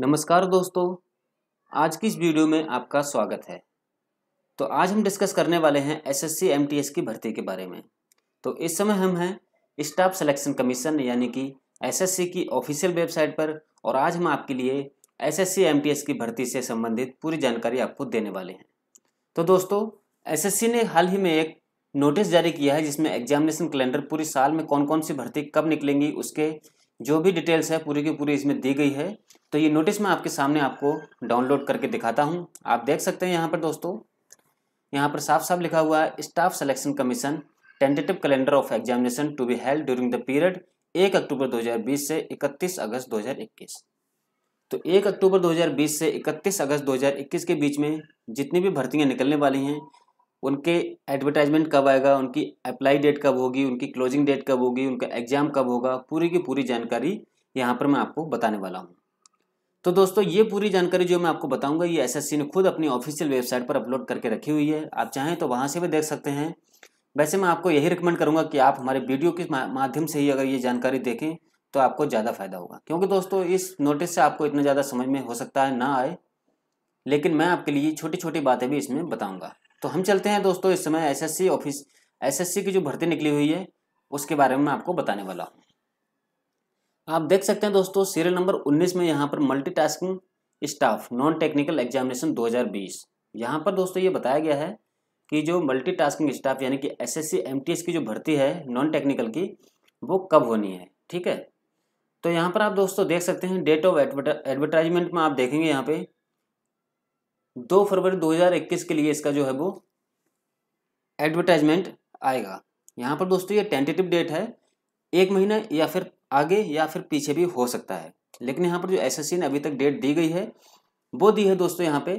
नमस्कार दोस्तों आज की इस वीडियो में आपका स्वागत है तो आज हम डिस्कस करने वाले हैं एसएससी एमटीएस की भर्ती के बारे में तो इस समय हम हैं स्टाफ सिलेक्शन कमीशन यानी कि एसएससी की ऑफिशियल वेबसाइट पर और आज हम आपके लिए एसएससी एमटीएस की भर्ती से संबंधित पूरी जानकारी आपको देने वाले हैं तो दोस्तों एस ने हाल ही में एक नोटिस जारी किया है जिसमें एग्जामिनेशन कैलेंडर पूरे साल में कौन कौन सी भर्ती कब निकलेंगी उसके जो भी डिटेल्स है पूरी की पूरी इसमें दी गई है तो ये नोटिस मैं आपके सामने आपको डाउनलोड करके दिखाता हूँ आप देख सकते हैं यहाँ पर दोस्तों यहाँ पर साफ साफ लिखा हुआ है staff selection commission tentative calendar of examination to be held during the period एक अक्टूबर 2020 से 31 अगस्त 2021 तो एक अक्टूबर 2020 से 31 अगस्त 2021 के बीच में जितनी भी भर्तियां निकलने वाली हैं उनके एडवर्टाइजमेंट कब आएगा उनकी अप्लाई डेट कब होगी उनकी क्लोजिंग डेट कब होगी उनका एग्ज़ाम कब होगा पूरी की पूरी जानकारी यहाँ पर मैं आपको बताने वाला हूँ तो दोस्तों ये पूरी जानकारी जो मैं आपको बताऊंगा ये एसएससी ने खुद अपनी ऑफिशियल वेबसाइट पर अपलोड करके रखी हुई है आप चाहें तो वहाँ से भी देख सकते हैं वैसे मैं आपको यही रिकमेंड करूँगा कि आप हमारे वीडियो के माध्यम से ही अगर ये जानकारी देखें तो आपको ज़्यादा फायदा होगा क्योंकि दोस्तों इस नोटिस से आपको इतना ज़्यादा समझ में हो सकता है ना आए लेकिन मैं आपके लिए छोटी छोटी बातें भी इसमें बताऊँगा तो हम चलते हैं दोस्तों इस समय एसएससी ऑफिस एसएससी की जो भर्ती निकली हुई है उसके बारे में मैं आपको बताने वाला हूँ आप देख सकते हैं दोस्तों सीरियल नंबर 19 में यहाँ पर multitasking staff non technical examination 2020 यहाँ पर दोस्तों ये बताया गया है कि जो मल्टीटास्किंग स्टाफ यानी कि एस एस की जो भर्ती है नॉन टेक्निकल की वो कब होनी है ठीक है तो यहाँ पर आप दोस्तों देख सकते हैं डेट ऑफ एडवर्टाइजमेंट में आप देखेंगे यहाँ पे दो फरवरी 2021 के लिए इसका जो है वो एडवर्टाइजमेंट आएगा यहाँ पर दोस्तों ये टेंटेटिव डेट है एक महीना या फिर आगे या फिर पीछे भी हो सकता है लेकिन यहाँ पर जो एस ने अभी तक डेट दी गई है वो दी है दोस्तों यहाँ पे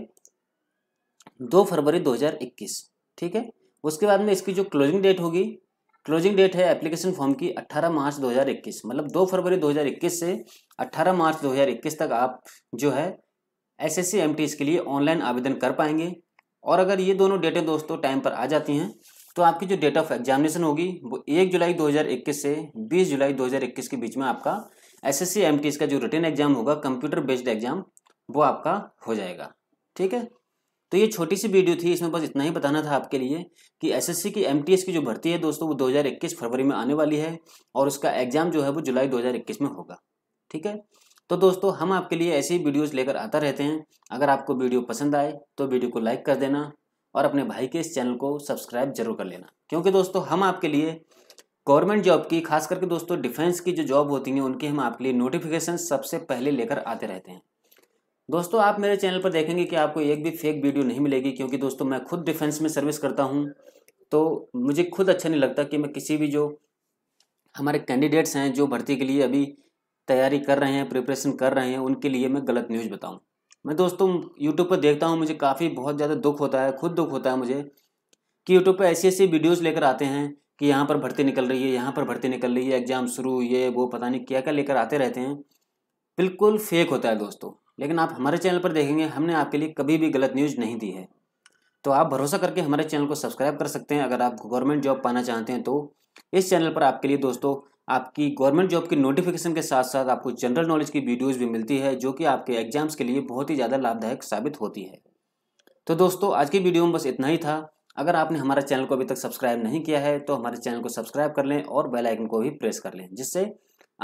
दो फरवरी 2021 ठीक है उसके बाद में इसकी जो क्लोजिंग डेट होगी क्लोजिंग डेट है एप्लीकेशन फॉर्म की 18 मार्च 2021 मतलब 2 फरवरी 2021 से 18 मार्च 2021 तक आप जो है एस एस के लिए ऑनलाइन आवेदन कर पाएंगे और अगर ये दोनों डेटें दोस्तों टाइम पर आ जाती हैं तो आपकी जो डेट ऑफ एग्जामिनेशन होगी वो एक जुलाई 2021 से 20 जुलाई 2021 के बीच में आपका एस एस का जो रिटर्न एग्जाम होगा कंप्यूटर बेस्ड एग्जाम वो आपका हो जाएगा ठीक है तो ये छोटी सी वीडियो थी इसमें बस इतना ही बताना था आपके लिए कि एसएससी की एमटीएस की जो भर्ती है दोस्तों वो 2021 फरवरी में आने वाली है और उसका एग्ज़ाम जो है वो जुलाई 2021 में होगा ठीक है तो दोस्तों हम आपके लिए ऐसे ही वीडियोज़ लेकर आता रहते हैं अगर आपको वीडियो पसंद आए तो वीडियो को लाइक कर देना और अपने भाई के इस चैनल को सब्सक्राइब जरूर कर लेना क्योंकि दोस्तों हम आपके लिए गवर्नमेंट जॉब की खास करके दोस्तों डिफेंस की जो जॉब होती हैं उनकी हम आपके लिए नोटिफिकेशन सबसे पहले लेकर आते रहते हैं दोस्तों आप मेरे चैनल पर देखेंगे कि आपको एक भी फेक वीडियो नहीं मिलेगी क्योंकि दोस्तों मैं खुद डिफेंस में सर्विस करता हूँ तो मुझे खुद अच्छा नहीं लगता कि मैं किसी भी जो हमारे कैंडिडेट्स हैं जो भर्ती के लिए अभी तैयारी कर रहे हैं प्रिपरेशन कर रहे हैं उनके लिए मैं गलत न्यूज़ बताऊँ मैं दोस्तों यूट्यूब पर देखता हूँ मुझे काफ़ी बहुत ज़्यादा दुख होता है खुद दुख होता है मुझे कि यूट्यूब पर ऐसी ऐसी वीडियोज़ लेकर आते हैं कि यहाँ पर भर्ती निकल रही है यहाँ पर भर्ती निकल रही है एग्ज़ाम शुरू ये वो पता नहीं क्या क्या लेकर आते रहते हैं बिल्कुल फेक होता है दोस्तों लेकिन आप हमारे चैनल पर देखेंगे हमने आपके लिए कभी भी गलत न्यूज़ नहीं दी है तो आप भरोसा करके हमारे चैनल को सब्सक्राइब कर सकते हैं अगर आप गवर्नमेंट जॉब पाना चाहते हैं तो इस चैनल पर आपके लिए दोस्तों आपकी गवर्नमेंट जॉब की नोटिफिकेशन के साथ साथ आपको जनरल नॉलेज की वीडियोस भी मिलती है जो कि आपके एग्जाम्स के लिए बहुत ही ज़्यादा लाभदायक साबित होती है तो दोस्तों आज की वीडियो में बस इतना ही था अगर आपने हमारे चैनल को अभी तक सब्सक्राइब नहीं किया है तो हमारे चैनल को सब्सक्राइब कर लें और बेलाइकन को भी प्रेस कर लें जिससे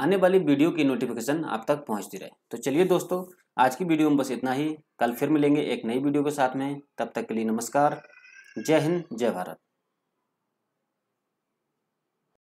आने वाली वीडियो की नोटिफिकेशन आप तक पहुँचती रहे तो चलिए दोस्तों आज की वीडियो में बस इतना ही कल फिर मिलेंगे एक नई वीडियो के साथ में तब तक के लिए नमस्कार जय हिंद जय भारत